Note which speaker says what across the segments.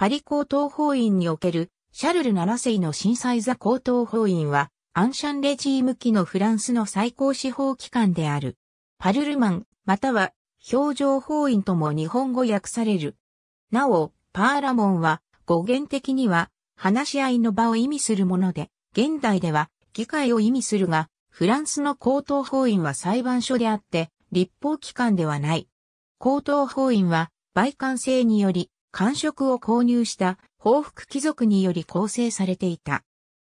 Speaker 1: パリ高等法院におけるシャルル7世の震災座高等法院は、アンシャンレジーム期のフランスの最高司法機関である。パルルマン、または、表情法院とも日本語訳される。なお、パーラモンは、語源的には、話し合いの場を意味するもので、現代では、議会を意味するが、フランスの高等法院は裁判所であって、立法機関ではない。高等法院は、媒関制により、官職を購入した報復貴族により構成されていた。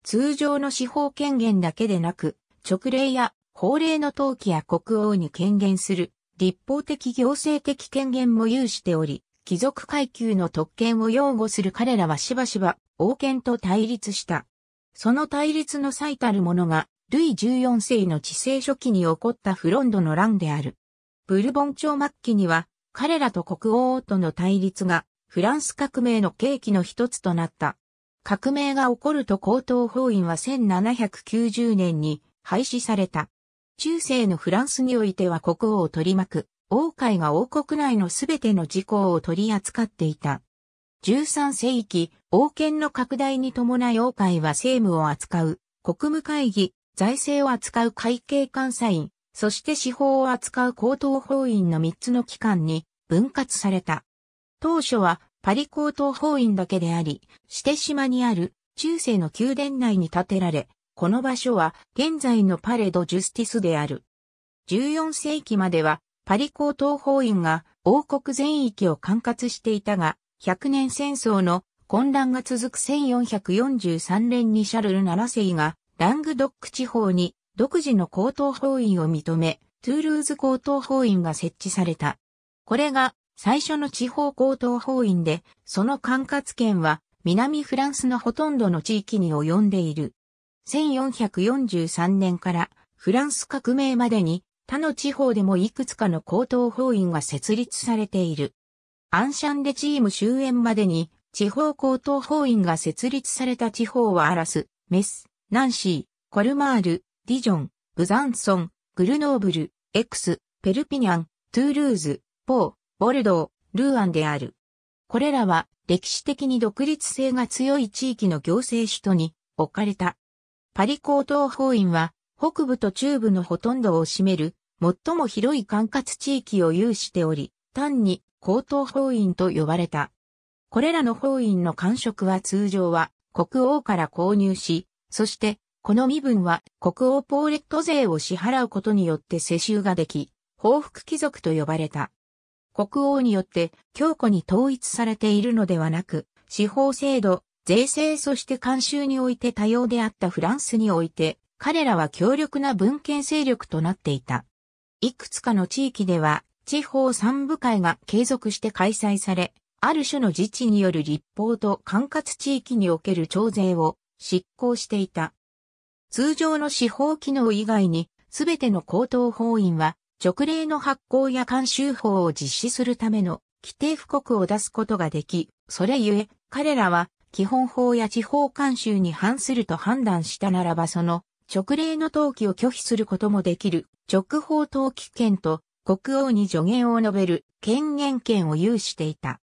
Speaker 1: 通常の司法権限だけでなく、直令や法令の登記や国王に権限する立法的行政的権限も有しており、貴族階級の特権を擁護する彼らはしばしば王権と対立した。その対立の最たるものが、ルイ14世の治世初期に起こったフロンドの乱である。ブルボン朝末期には、彼らと国王との対立がフランス革命の契機の一つとなった。革命が起こると高等法院は1790年に廃止された。中世のフランスにおいては国王を取り巻く、王会が王国内のすべての事項を取り扱っていた。13世紀、王権の拡大に伴い王会は政務を扱う、国務会議、財政を扱う会計監査院、そして司法を扱う高等法院の3つの機関に分割された。当初はパリ高等法院だけであり、シテ島にある中世の宮殿内に建てられ、この場所は現在のパレド・ジュスティスである。14世紀まではパリ高等法院が王国全域を管轄していたが、100年戦争の混乱が続く1443年にシャルル7世がラングドック地方に独自の高等法院を認め、トゥールーズ高等法院が設置された。これが最初の地方高等法院で、その管轄権は南フランスのほとんどの地域に及んでいる。1443年からフランス革命までに他の地方でもいくつかの高等法院が設立されている。アンシャンデチーム終焉までに地方高等法院が設立された地方はアラス、メス、ナンシー、コルマール、ディジョン、ブザンソン、グルノーブル、エクス、ペルピニャン、トゥールーズ、ポー、ボルドー、ルーアンである。これらは歴史的に独立性が強い地域の行政首都に置かれた。パリ高等法院は北部と中部のほとんどを占める最も広い管轄地域を有しており、単に高等法院と呼ばれた。これらの法院の官職は通常は国王から購入し、そしてこの身分は国王ポーレット税を支払うことによって世襲ができ、報復貴族と呼ばれた。国王によって強固に統一されているのではなく、司法制度、税制そして慣習において多様であったフランスにおいて、彼らは強力な文献勢力となっていた。いくつかの地域では、地方三部会が継続して開催され、ある種の自治による立法と管轄地域における徴税を執行していた。通常の司法機能以外に、すべての高等法院は直令の発行や監修法を実施するための規定布告を出すことができ、それゆえ彼らは基本法や地方監修に反すると判断したならばその直令の登記を拒否することもできる直法登記権と国王に助言を述べる権限権を有していた。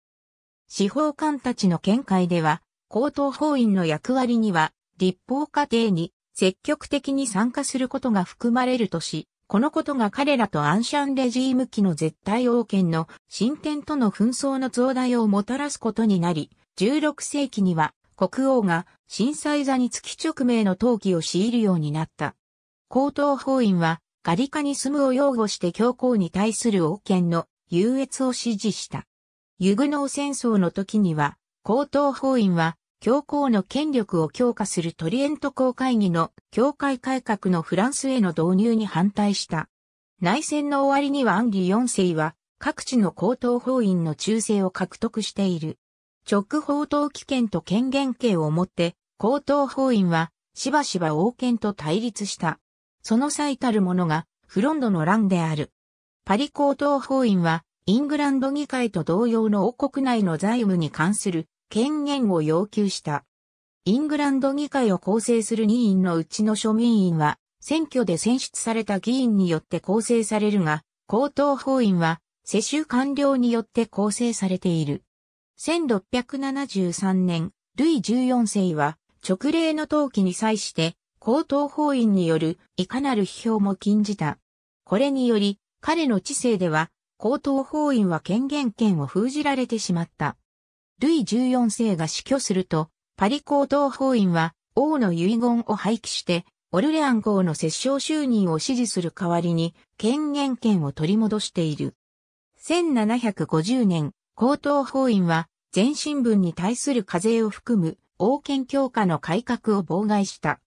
Speaker 1: 司法官たちの見解では、高等法院の役割には、立法過程に積極的に参加することが含まれるとし、このことが彼らとアンシャンレジーム期の絶対王権の進展との紛争の増大をもたらすことになり、16世紀には国王が震災座につき直命の陶器を強いるようになった。高等法院はガリカに住むを擁護して教皇に対する王権の優越を支持した。ユグノー戦争の時には、高等法院は教皇の権力を強化するトリエント公会議の教会改革のフランスへの導入に反対した。内戦の終わりにはアンリ4世は各地の高等法院の忠誠を獲得している。直法等危険と権限権をもって高等法院はしばしば王権と対立した。その最たるものがフロンドの乱である。パリ高等法院はイングランド議会と同様の王国内の財務に関する権限を要求した。イングランド議会を構成する議員のうちの庶民員は、選挙で選出された議員によって構成されるが、高等法院は、世襲官僚によって構成されている。1673年、ルイ14世は、直令の登記に際して、高等法院によるいかなる批評も禁じた。これにより、彼の知性では、高等法院は権限権を封じられてしまった。ルイ14世が死去すると、パリ高等法院は王の遺言を廃棄して、オルレアン公の摂政就任を支持する代わりに、権限権を取り戻している。1750年、高等法院は、全新聞に対する課税を含む、王権強化の改革を妨害した。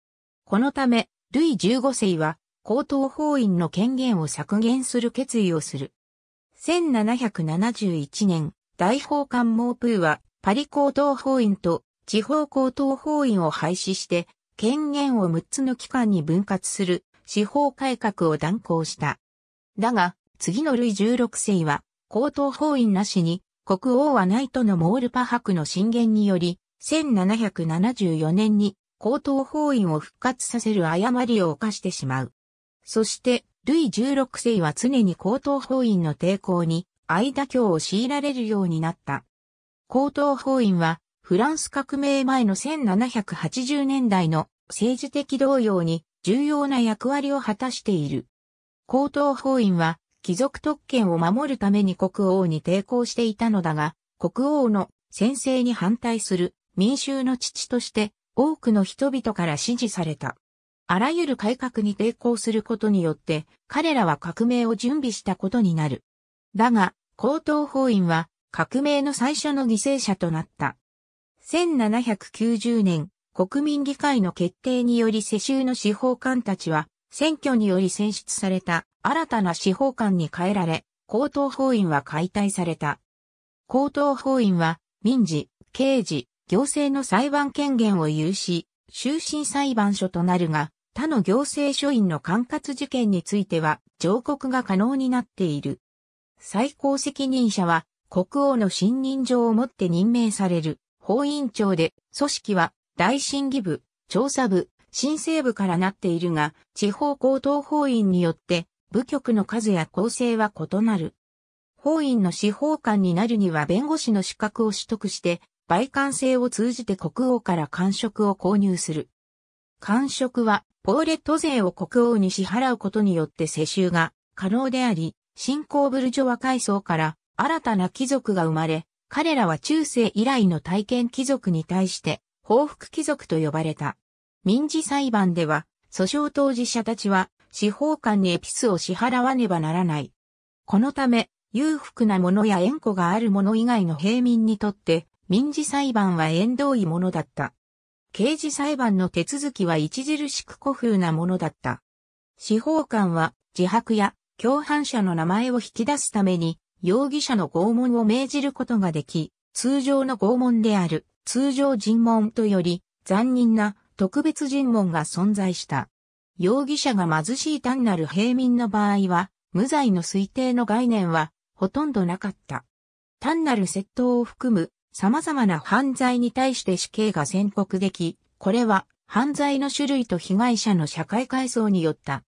Speaker 1: このため、ルイ15世は、高等法院の権限を削減する決意をする。1771年、大法官モープーは、パリ高等法院と地方高等法院を廃止して、権限を6つの機関に分割する司法改革を断行した。だが、次のルイ16世は、高等法院なしに、国王はないとのモールパ博の進言により、1774年に高等法院を復活させる誤りを犯してしまう。そして、ルイ16世は常に高等法院の抵抗に間教を強いられるようになった。高等法院は、フランス革命前の1780年代の政治的動揺に重要な役割を果たしている。高等法院は、貴族特権を守るために国王に抵抗していたのだが、国王の先制に反対する民衆の父として多くの人々から支持された。あらゆる改革に抵抗することによって彼らは革命を準備したことになる。だが高等法院は革命の最初の犠牲者となった。1790年、国民議会の決定により世襲の司法官たちは、選挙により選出された新たな司法官に変えられ、高等法院は解体された。高等法院は、民事、刑事、行政の裁判権限を有し、終身裁判所となるが、他の行政書院の管轄事件については、上告が可能になっている。最高責任者は国王の信任状をもって任命される法院長で組織は大審議部、調査部、申請部からなっているが地方高等法院によって部局の数や構成は異なる。法院の司法官になるには弁護士の資格を取得して売官制を通じて国王から官職を購入する。官職は、ポーレット税を国王に支払うことによって世襲が可能であり、新興ブルジョワ階層から新たな貴族が生まれ、彼らは中世以来の体験貴族に対して報復貴族と呼ばれた。民事裁判では、訴訟当事者たちは司法官にエピスを支払わねばならない。このため、裕福なものや縁故があるもの以外の平民にとって、民事裁判は縁遠いものだった。刑事裁判の手続きは著しく古風なものだった。司法官は自白や共犯者の名前を引き出すために、容疑者の拷問を命じることができ、通常の拷問である、通常尋問とより、残忍な特別尋問が存在した。容疑者が貧しい単なる平民の場合は、無罪の推定の概念は、ほとんどなかった。単なる窃盗を含む、様々な犯罪に対して死刑が宣告でき、これは、犯罪の種類と被害者の社会階層によった。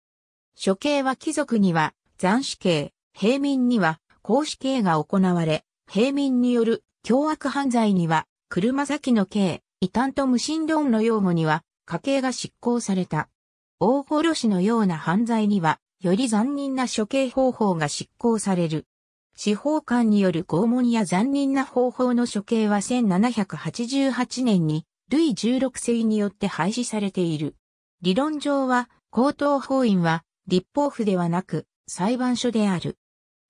Speaker 1: 処刑は貴族には、暫死刑、平民には公死刑が行われ、平民による凶悪犯罪には、車先の刑、異端と無心論の用語には、家計が執行された。大殺しのような犯罪には、より残忍な処刑方法が執行される。司法官による拷問や残忍な方法の処刑は1788年に、ルイ16世によって廃止されている。理論上は、高等法院は、立法府ではなく、裁判所である。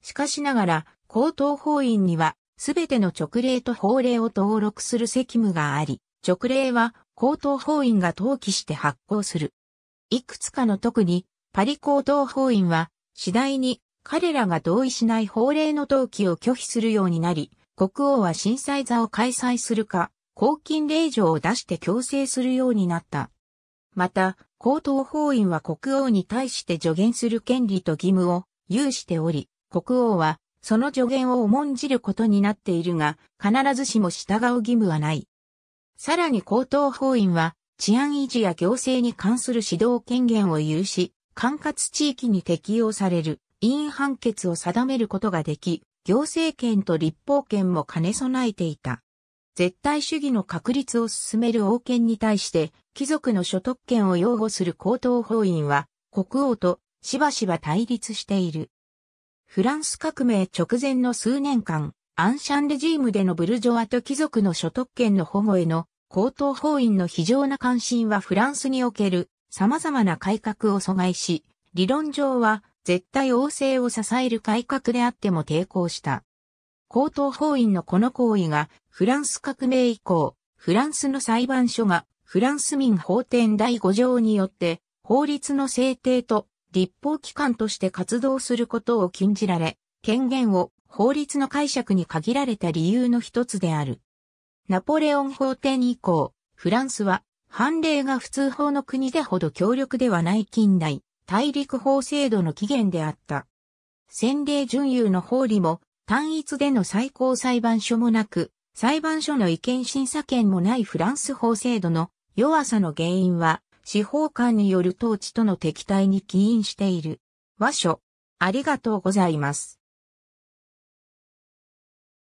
Speaker 1: しかしながら、高等法院には、すべての直令と法令を登録する責務があり、直令は高等法院が登記して発行する。いくつかの特に、パリ高等法院は、次第に彼らが同意しない法令の登記を拒否するようになり、国王は震災座を開催するか、公金令状を出して強制するようになった。また、高等法院は国王に対して助言する権利と義務を有しており、国王はその助言を重んじることになっているが、必ずしも従う義務はない。さらに高等法院は治安維持や行政に関する指導権限を有し、管轄地域に適用される委員判決を定めることができ、行政権と立法権も兼ね備えていた。絶対主義の確立を進める王権に対して、貴族の所得権を擁護する高等法院は、国王としばしば対立している。フランス革命直前の数年間、アンシャンレジームでのブルジョワと貴族の所得権の保護への高等法院の非常な関心はフランスにおける様々な改革を阻害し、理論上は絶対王政を支える改革であっても抵抗した。高等法院のこの行為がフランス革命以降、フランスの裁判所がフランス民法典第5条によって法律の制定と立法機関として活動することを禁じられ、権限を法律の解釈に限られた理由の一つである。ナポレオン法典以降、フランスは判例が普通法の国でほど強力ではない近代、大陸法制度の起源であった。先例準優の法理も単一での最高裁判所もなく、裁判所の意見審査権もないフランス法制度の弱さの原因は、司法官による統治との敵対に起因している。和書、ありがとうございます。